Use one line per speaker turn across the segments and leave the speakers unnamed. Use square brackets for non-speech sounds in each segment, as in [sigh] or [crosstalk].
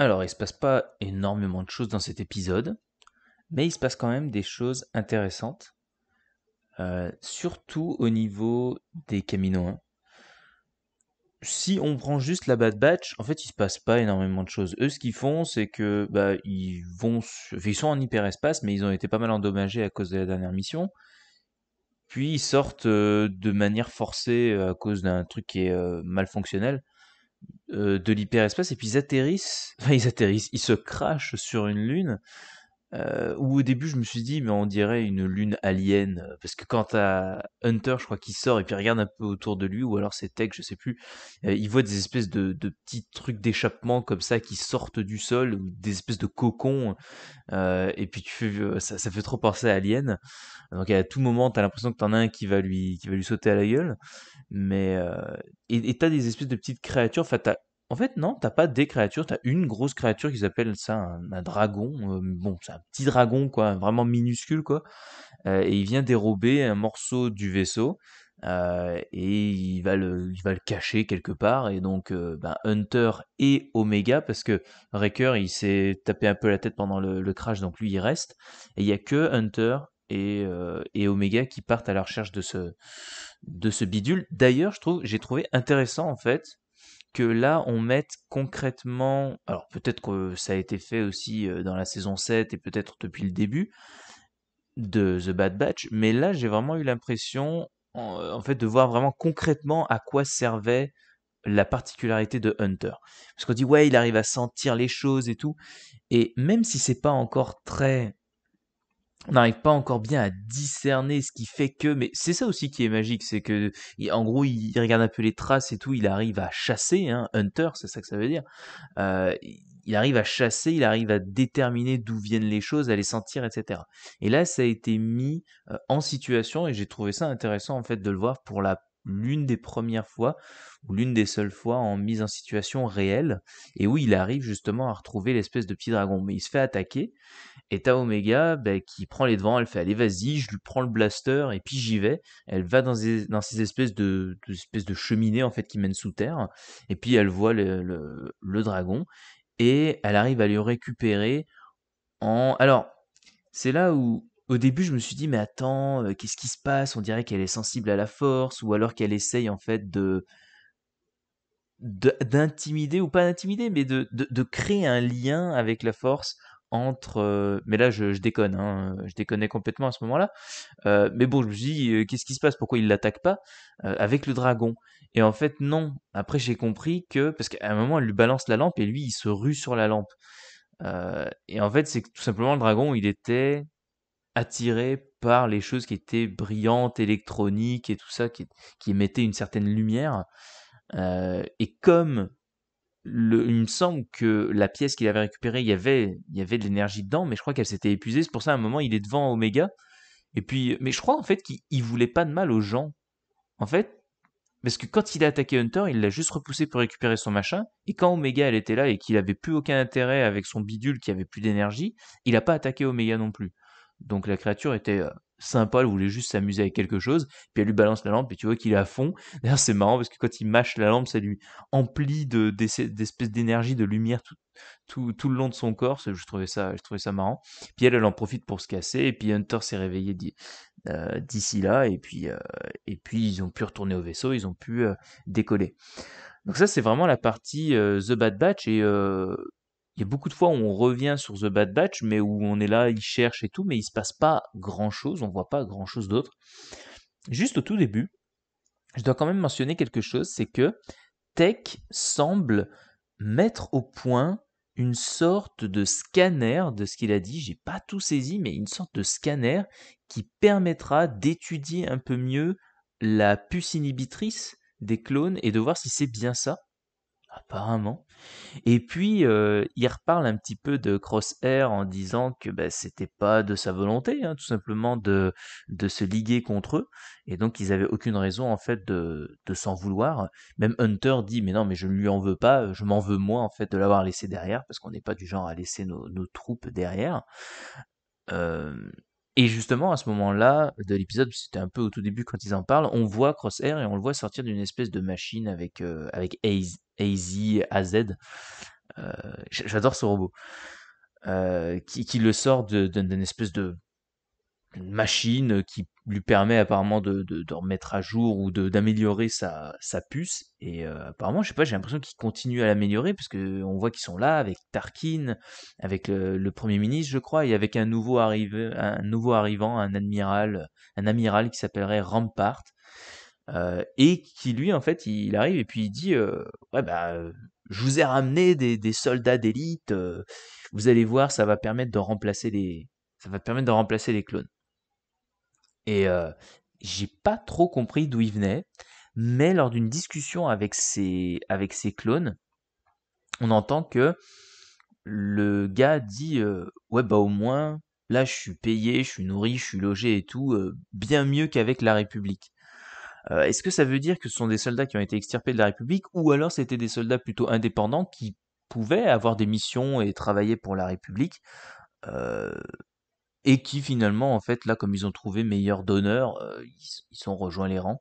Alors, il se passe pas énormément de choses dans cet épisode, mais il se passe quand même des choses intéressantes, euh, surtout au niveau des Caminoins. Si on prend juste la Bad Batch, en fait, il se passe pas énormément de choses. Eux, ce qu'ils font, c'est que bah ils vont, ils sont en hyperespace, mais ils ont été pas mal endommagés à cause de la dernière mission. Puis ils sortent euh, de manière forcée euh, à cause d'un truc qui est mal fonctionnel. Euh, de l'hyperespace et puis ils atterrissent, [laughs] enfin ils atterrissent, ils se crachent sur une lune euh, où au début je me suis dit mais on dirait une lune alien euh, parce que quand à Hunter je crois qu'il sort et puis regarde un peu autour de lui ou alors c'est Tech je sais plus euh, il voit des espèces de, petits trucs d'échappement comme ça qui sortent du sol ou des espèces de cocons euh, et puis tu fais, euh, ça, ça, fait trop penser à Alien donc à tout moment t'as l'impression que t'en as un qui va lui qui va lui sauter à la gueule mais et t'as des espèces de petites créatures enfin t'as en fait, non, t'as pas des créatures, t'as une grosse créature qui appellent ça un, dragon. Euh, bon, c'est un petit dragon, quoi, vraiment minuscule, quoi. Euh, et il vient dérober un morceau du vaisseau euh, et il va, le, va le cacher quelque part. Et donc, ben, Hunter et Omega, parce que Wrecker, il s'est tapé un peu la tête pendant le, crash, donc lui, il reste. Et il y a que Hunter et, Omega qui partent à la recherche de ce, de ce bidule. D'ailleurs, j'ai trouvé intéressant en fait que là on mette concrètement, alors peut-être que ça a été fait aussi euh, dans la saison 7 et peut-être depuis le début de The Bad Batch, mais là j'ai vraiment eu l'impression euh, en, fait de voir vraiment concrètement à quoi servait la particularité de Hunter. Parce qu'on dit ouais, il arrive à sentir les choses et tout. Et même si c'est pas encore très on n'arrive pas encore bien à discerner ce qui fait que mais c'est ça aussi qui est magique c'est que en gros il regarde un peu les traces et tout il arrive à chasser hein, hunter c'est ça que ça veut dire euh, il arrive à chasser il arrive à déterminer d'où viennent les choses à les sentir etc et là ça a été mis euh, en situation et j'ai trouvé ça intéressant en fait de le voir pour la l'une des premières fois ou l'une des seules fois en mise en situation réelle et où il arrive justement à retrouver l'espèce de petit dragon. Mais il se fait attaquer et ta Omega bah, qui prend les devants, elle fait allez vas-y, je lui prends le blaster et puis j'y vais. Elle va dans ces, ces espèces de, espèces de cheminées en fait qui mènent sous terre et puis elle voit le, le dragon et elle arrive à le récupérer en... Alors, c'est là où au début, je me suis dit, mais attends, euh, qu'est-ce qui se passe On dirait qu'elle est sensible à la force, ou alors qu'elle essaye en fait de d'intimider, ou pas d'intimider, mais de, créer un lien avec la force entre... Euh, mais là, je, déconne, hein, je déconnais complètement à ce moment-là. Euh, mais bon, je me suis dit, qu'est-ce qui se passe Pourquoi il l'attaque pas avec le dragon Et en fait, non. Après, j'ai compris que... Parce qu'à un moment, elle lui balance la lampe, et lui, il se rue sur la lampe. et en fait, c'est que tout simplement, le dragon, il était attiré par les choses qui étaient brillantes, électroniques et tout ça, qui, émettaient une certaine lumière. Euh, et comme il me semble que la pièce qu'il avait récupérée, il y avait, il y avait de l'énergie dedans, mais je crois qu'elle s'était épuisée. C'est pour ça, à un moment, il est devant Omega. Et puis, mais je crois en fait qu'il voulait pas de mal aux gens. En fait, parce que quand il a attaqué Hunter, il l'a juste repoussé pour récupérer son machin. Et quand Omega, elle était là et qu'il n'avait plus aucun intérêt avec son bidule qui avait plus d'énergie, il n'a pas attaqué Omega non plus. Donc la créature était euh, sympa, elle voulait juste s'amuser avec quelque chose, puis elle lui balance la lampe, et tu vois qu'il est à fond. [laughs] D'ailleurs, c'est marrant parce que quand il mâche la lampe, ça lui emplit d'espèces d'énergie, de lumière tout, le long de son corps. Je trouvais, ça, ça marrant. Puis elle, en profite pour se casser, et puis Hunter s'est réveillé euh, d'ici là, et puis, euh, et puis ils ont pu retourner au vaisseau, ils ont pu décoller. Donc ça, c'est vraiment la partie The Bad Batch, et il y a beaucoup de fois où on revient sur The Bad Batch, mais où on est là, il cherche et tout, mais il se passe pas grand chose, on voit pas grand chose d'autre. Juste au tout début, je dois quand même mentionner quelque chose, c'est que Tech semble mettre au point une sorte de scanner de ce qu'il a dit, j'ai pas tout saisi, mais une sorte de scanner qui permettra d'étudier un peu mieux la puce inhibitrice des clones et de voir si c'est bien ça apparemment. Et puis, euh, il reparle un petit peu de Crosshair en disant que ben, c'était pas de sa volonté, hein, tout simplement, de, de se liguer contre eux. Et donc, ils avaient aucune raison, en fait, de, de s'en vouloir. Même Hunter dit, mais non, mais je ne lui en veux pas, je m'en veux moi, en fait, de l'avoir laissé derrière, parce qu'on n'est pas du genre à laisser nos, nos troupes derrière. Euh, et justement, à ce moment-là de l'épisode, c'était un peu au tout début quand ils en parlent, on voit Crosshair et on le voit sortir d'une espèce de machine avec, euh, avec Ace AZ, AZ. Euh, J'adore ce robot. Euh, qui, le sort d'une espèce de machine qui lui permet apparemment de, remettre à jour ou d'améliorer sa, puce. Et euh, apparemment, je sais pas, j'ai l'impression qu'il continue à l'améliorer parce on voit qu'ils sont là avec Tarkin, avec le, Premier ministre, je crois, et avec un nouveau, arrivé, un nouveau arrivant, un admiral, un amiral qui s'appellerait Rampart. Euh, et qui lui en fait il, arrive et puis il dit euh, ouais bah euh, je vous ai ramené des, soldats d'élite vous allez voir ça va permettre de remplacer les ça va permettre de remplacer les clones et j'ai pas trop compris d'où il venait mais lors d'une discussion avec ces avec ces clones on entend que le gars dit ouais bah au moins là je suis payé je suis nourri je suis logé et tout bien mieux qu'avec la République euh, est-ce que ça veut dire que ce sont des soldats qui ont été extirpés de la République ou alors c'était des soldats plutôt indépendants qui pouvaient avoir des missions et travailler pour la République euh, et qui finalement, en fait, là, comme ils ont trouvé meilleur donneur, euh, ils, sont rejoints les rangs.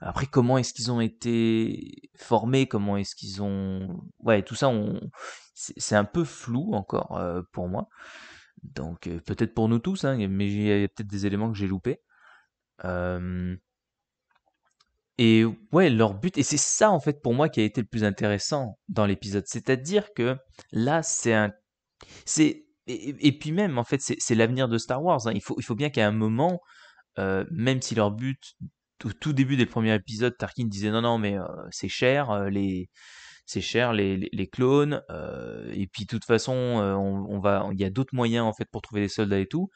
Après, comment est-ce qu'ils ont été formés Comment est-ce qu'ils ont... Ouais, tout ça, on... c'est un peu flou encore pour moi. Donc, peut-être pour nous tous, hein, mais il y a peut-être des éléments que j'ai loupés. Euh... Et ouais, leur but, et c'est ça en fait pour moi qui a été le plus intéressant dans l'épisode, c'est-à-dire que là, c'est un... Et, puis même, en fait, c'est l'avenir de Star Wars. Hein. Il, faut, il faut bien qu'à un moment, euh, même si leur but, au tout début des premiers épisodes, Tarkin disait non, non, mais euh, c'est cher, euh, les... C'est cher les, les, clones, et puis de toute façon, on va, il y a d'autres moyens en fait pour trouver des soldats et tout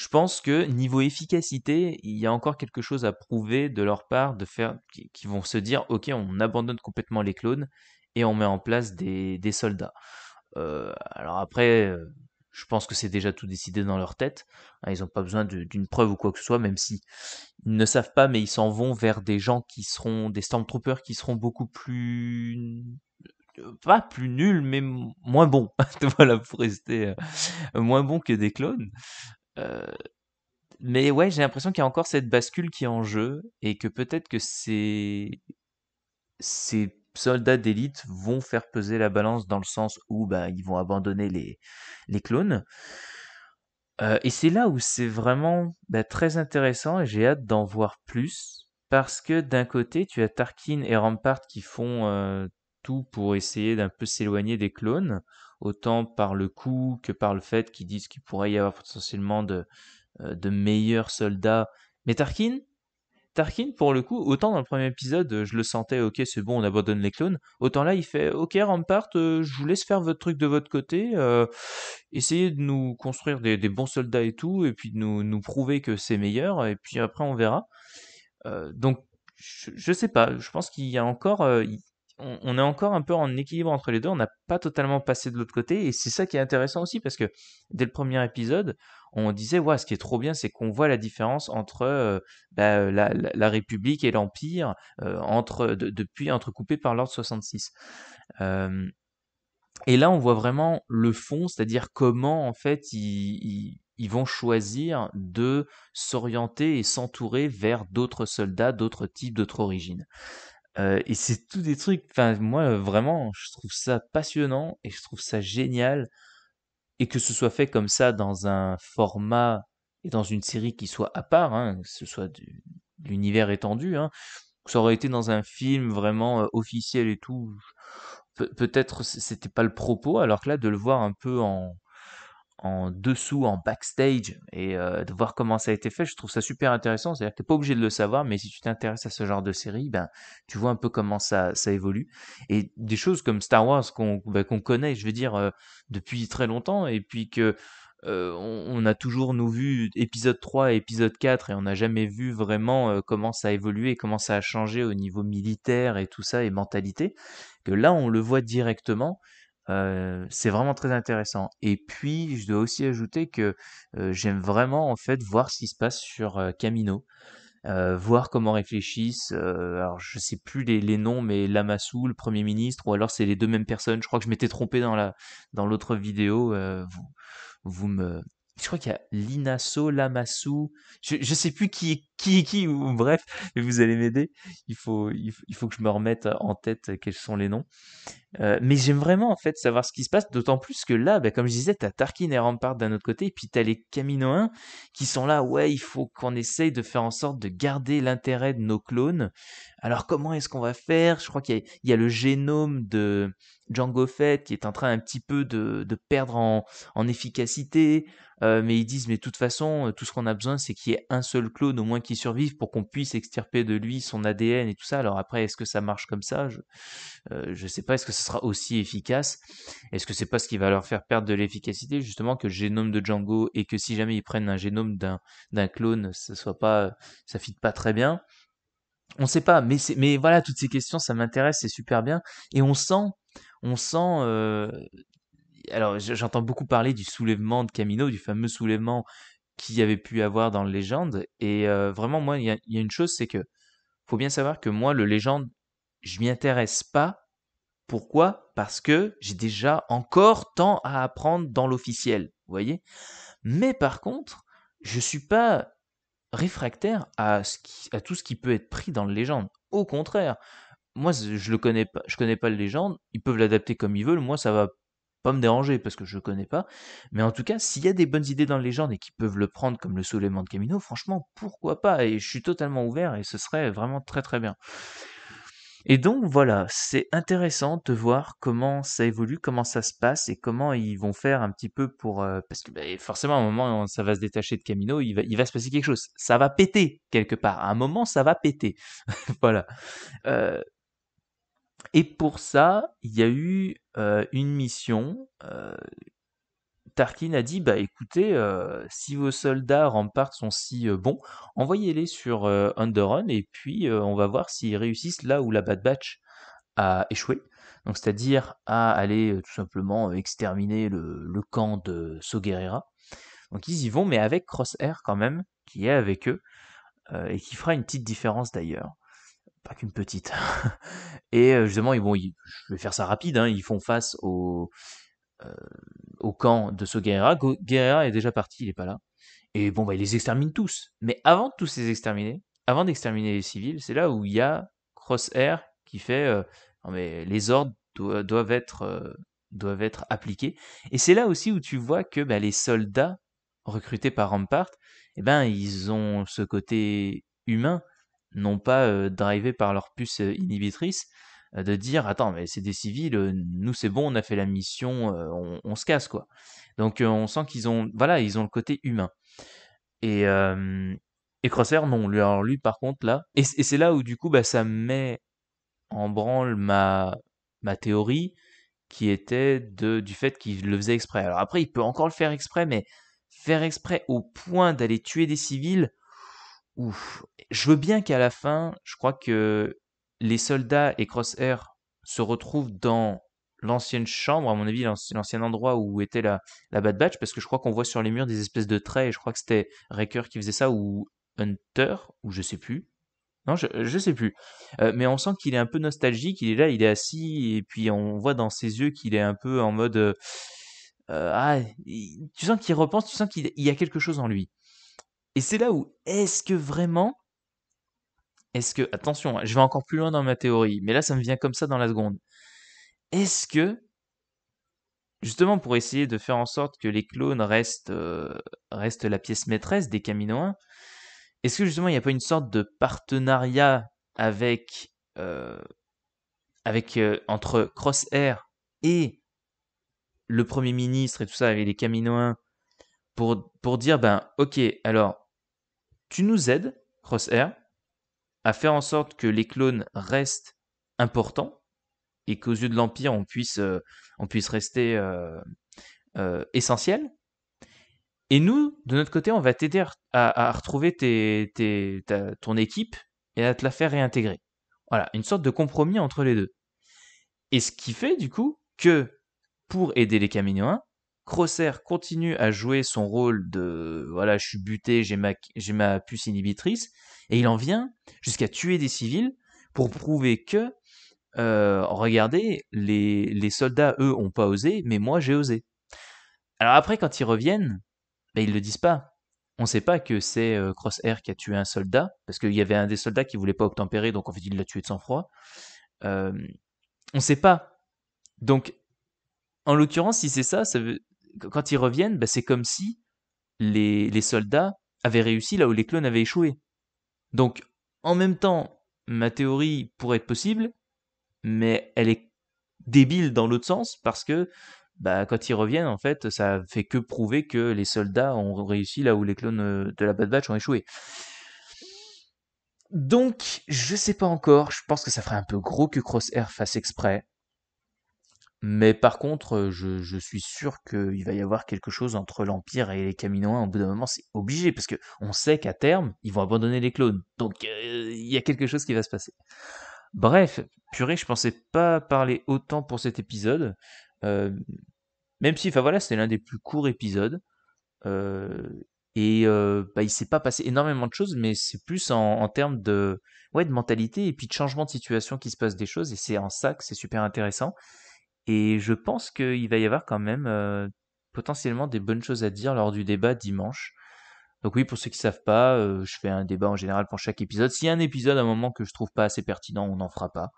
je pense que niveau efficacité, il y a encore quelque chose à prouver de leur part, de faire, qui vont se dire, ok, on abandonne complètement les clones et on met en place des, soldats. Euh, alors après, euh, je pense que c'est déjà tout décidé dans leur tête. Hein, ils n'ont pas besoin d'une preuve ou quoi que ce soit, même si ils ne savent pas, mais ils s'en vont vers des gens qui seront des stormtroopers qui seront beaucoup plus euh, pas plus nuls, mais moins bons, [laughs] voilà, pour rester moins bons que des clones. Euh, mais ouais, j'ai l'impression qu'il y a encore cette bascule qui est en jeu et que peut-être que ces, soldats d'élite vont faire peser la balance dans le sens où bah, ils vont abandonner les, clones. Euh, et c'est là où c'est vraiment bah, très intéressant et j'ai hâte d'en voir plus parce que d'un côté, tu as Tarkin et Rampart qui font euh, tout pour essayer d'un peu s'éloigner des clones autant par le coup que par le fait qu'ils disent qu'il pourrait y avoir potentiellement euh, de, meilleurs soldats. Mais Tarkin, Tarkin, pour le coup, autant dans le premier épisode, je le sentais, ok, c'est bon, on abandonne les clones, autant là, il fait, ok, Rampart, part euh, je vous laisse faire votre truc de votre côté, euh, essayez de nous construire des, bons soldats et tout, et puis de nous, prouver que c'est meilleur, et puis après, on verra. donc, je, ne sais pas, je pense qu'il y a encore, on, est encore un peu en équilibre entre les deux, on n'a pas totalement passé de l'autre côté, et c'est ça qui est intéressant aussi, parce que dès le premier épisode, on disait, ouais, ce qui est trop bien, c'est qu'on voit la différence entre euh, bah, euh, la, République et l'Empire, euh, entre, depuis entrecoupé par l'ordre 66. et là, on voit vraiment le fond, c'est-à-dire comment, en fait, ils vont choisir de s'orienter et s'entourer vers d'autres soldats, d'autres types, d'autres origines et c'est tout des trucs, enfin moi vraiment, je trouve ça passionnant et je trouve ça génial. Et que ce soit fait comme ça dans un format et dans une série qui soit à part, hein, que ce soit de l'univers étendu, hein, que ça aurait été dans un film vraiment officiel et tout, peut-être c'était pas le propos, alors que là de le voir un peu en, en dessous, en backstage, et euh, de voir comment ça a été fait, je trouve ça super intéressant. C'est-à-dire que tu n'es pas obligé de le savoir, mais si tu t'intéresses à ce genre de série, ben, tu vois un peu comment ça, évolue. Et des choses comme Star Wars qu'on ben, connaît, je veux dire, euh, depuis très longtemps, et puis que euh, on, a toujours, nous, vu épisode 3 et épisode 4, et on n'a jamais vu vraiment comment ça a évolué, comment ça a changé au niveau militaire et tout ça, et mentalité, que là, on le voit directement c'est vraiment très intéressant. Et puis, je dois aussi ajouter que j'aime vraiment en fait voir ce qui se passe sur Camino, voir comment réfléchissent. alors, je sais plus les, noms, mais Lamassou, le Premier ministre, ou alors c'est les deux mêmes personnes. Je crois que je m'étais trompé dans la dans l'autre vidéo. Vous, vous me je crois qu'il y a Linasso, Lamassou, je, ne sais plus qui est qui, qui ou bref, vous allez m'aider. Il faut, il faut, que je me remette en tête quels sont les noms. Euh, mais j'aime vraiment en fait savoir ce qui se passe, d'autant plus que là, bah, comme je disais, tu as Tarkin et Rampart d'un autre côté, et puis tu as les Caminoens qui sont là. Ouais, il faut qu'on essaye de faire en sorte de garder l'intérêt de nos clones. Alors comment est-ce qu'on va faire Je crois qu'il y, a le génome de Django Fett qui est en train un petit peu de, perdre en, en efficacité. Euh, mais ils disent mais de toute façon euh, tout ce qu'on a besoin c'est qu'il y ait un seul clone au moins qui survive pour qu'on puisse extirper de lui son ADN et tout ça alors après est-ce que ça marche comme ça euh, je, sais pas est-ce que ce sera aussi efficace est-ce que c'est pas ce qui va leur faire perdre de l'efficacité justement que le génome de Django et que si jamais ils prennent un génome d'un d'un clone ça soit pas ça fit pas très bien on sait pas mais mais voilà toutes ces questions ça m'intéresse c'est super bien et on sent on sent alors j'entends beaucoup parler du soulèvement de Camino, du fameux soulèvement qu'il y avait pu avoir dans le légende. Et euh, vraiment, moi, il y, a une chose, c'est que faut bien savoir que moi, le légende, je m'y intéresse pas. Pourquoi Parce que j'ai déjà encore tant à apprendre dans l'officiel, vous voyez. Mais par contre, je suis pas réfractaire à, à tout ce qui peut être pris dans le légende. Au contraire, moi je le connais pas, je connais pas le légende, ils peuvent l'adapter comme ils veulent, moi ça va pas me déranger parce que je connais pas. Mais en tout cas, s'il y a des bonnes idées dans les légende et qui peuvent le prendre comme le soulèvement de Camino, franchement, pourquoi pas Et je suis totalement ouvert et ce serait vraiment très très bien. Et donc voilà, c'est intéressant de voir comment ça évolue, comment ça se passe et comment ils vont faire un petit peu pour... Euh, parce que bah, forcément, à un moment, ça va se détacher de Camino, il va, il va se passer quelque chose. Ça va péter quelque part. À un moment, ça va péter. [laughs] voilà. Euh, et pour ça, il y a eu euh, une mission. Euh, Tarkin a dit, bah écoutez, euh, si vos soldats remparts sont si bons, envoyez-les sur Underrun et puis on va voir s'ils réussissent là où la Bad Batch a échoué. Donc c'est-à-dire à aller tout simplement exterminer le, camp de Soguerera. Donc ils y vont, mais avec Crosshair quand même, qui est avec eux, et qui fera une petite différence d'ailleurs pas qu'une petite. [laughs] et euh, justement, ils, bon, je vais faire ça rapide, hein, ils font face au, euh, au camp de ce Guerrera. Guerrera est déjà parti, il n'est pas là. Et bon, bah, il les extermine tous. Mais avant de tous les exterminer, avant d'exterminer les civils, c'est là où il y a Crosshair qui fait euh, mais les ordres doivent, être, doivent être appliqués. Et c'est là aussi où tu vois que bah, les soldats recrutés par Rampart, eh ben, ils ont ce côté humain non pas drivé par leur puce inhibitrice, de dire attends mais c'est des civils, nous c'est bon, on a fait la mission, on, se casse quoi. Donc on sent qu'ils ont, voilà, ils ont le côté humain. Et, et Crosshair non, lui, par contre là, et, et c'est là où du coup bah ça met en branle ma ma théorie qui était de, du fait qu'il le faisait exprès. Alors après il peut encore le faire exprès, mais faire exprès au point d'aller tuer des civils, je veux bien qu'à la fin, je crois que les soldats et Crosshair se retrouvent dans l'ancienne chambre, à mon avis, l'ancien endroit où était la, Bad Batch, parce que je crois qu'on voit sur les murs des espèces de traits, et je crois que c'était Raker qui faisait ça, ou Hunter, ou je sais plus. Non, je, ne sais plus. Euh, mais on sent qu'il est un peu nostalgique, il est là, il est assis, et puis on voit dans ses yeux qu'il est un peu en mode... Euh, ah, tu sens qu'il repense, tu sens qu'il y a quelque chose en lui. Et c'est là où est-ce que vraiment est-ce que, attention, hein, je vais encore plus loin dans ma théorie, mais là ça me vient comme ça dans la seconde. Est-ce que, justement pour essayer de faire en sorte que les clones restent, euh, la pièce maîtresse des Caminoins est-ce que justement il n'y a pas une sorte de partenariat avec, euh, avec euh, entre Crosshair et le Premier ministre et tout ça, avec les Caminoins pour, dire, ben, ok, alors, tu nous aides, Air, à faire en sorte que les clones restent importants et qu'aux yeux de l'Empire, on puisse, euh, on puisse rester essentiels. Euh, euh, essentiel. Et nous, de notre côté, on va t'aider à, retrouver ton équipe et à te la faire réintégrer. Voilà, une sorte de compromis entre les deux. Et ce qui fait, du coup, que pour aider les Caminoins, Crosser continue à jouer son rôle de voilà, je suis buté, j'ai ma, ma puce inhibitrice, et il en vient jusqu'à tuer des civils pour prouver que, euh, regardez, les, soldats, eux, ont pas osé, mais moi, j'ai osé. Alors après, quand ils reviennent, ben, ils le disent pas. On ne sait pas que c'est Cross euh, Crosshair qui a tué un soldat, parce qu'il y avait un des soldats qui voulait pas obtempérer, donc en fait, il l'a tué de sang-froid. Euh, on ne sait pas. Donc, en l'occurrence, si c'est ça, ça veut quand ils reviennent, bah, c'est comme si les, soldats avaient réussi là où les clones avaient échoué. Donc, en même temps, ma théorie pourrait être possible, mais elle est débile dans l'autre sens parce que bah, quand ils reviennent, en fait, ça fait que prouver que les soldats ont réussi là où les clones euh, de la Bad Batch ont échoué. Donc, je sais pas encore, je pense que ça ferait un peu gros que Crosshair fasse exprès. Mais par contre, je, suis sûr qu'il va y avoir quelque chose entre l'Empire et les Caminoins Au bout d'un moment, c'est obligé, parce que on sait qu'à terme, ils vont abandonner les clones. Donc, il y a quelque chose qui va se passer. Bref, purée, je pensais pas parler autant pour cet épisode. même si, enfin voilà, c'était l'un des plus courts épisodes. et il bah, il s'est pas passé énormément de choses, mais c'est plus en, termes de, de mentalité et puis de changement de situation qui se passe des choses. Et c'est en ça que c'est super intéressant. Et je pense qu'il va y avoir quand même euh, potentiellement des bonnes choses à dire lors du débat dimanche. Donc oui, pour ceux qui ne savent pas, euh, je fais un débat en général pour chaque épisode. S'il y a un épisode à un moment que je trouve pas assez pertinent, on n'en fera pas.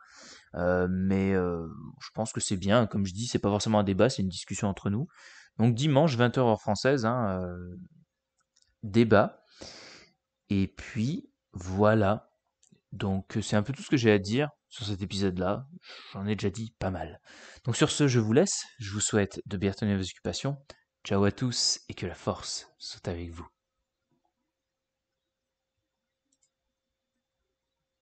Euh, mais je pense que c'est bien. Comme je dis, c'est pas forcément un débat, c'est une discussion entre nous. Donc dimanche, 20h heure française, hein, débat. Et puis voilà. Donc c'est un peu tout ce que j'ai à dire sur cet épisode-là. J'en ai déjà dit pas mal. Donc sur ce, je vous laisse. Je vous souhaite de bien tenir vos occupations. Ciao à tous et que la force soit avec vous.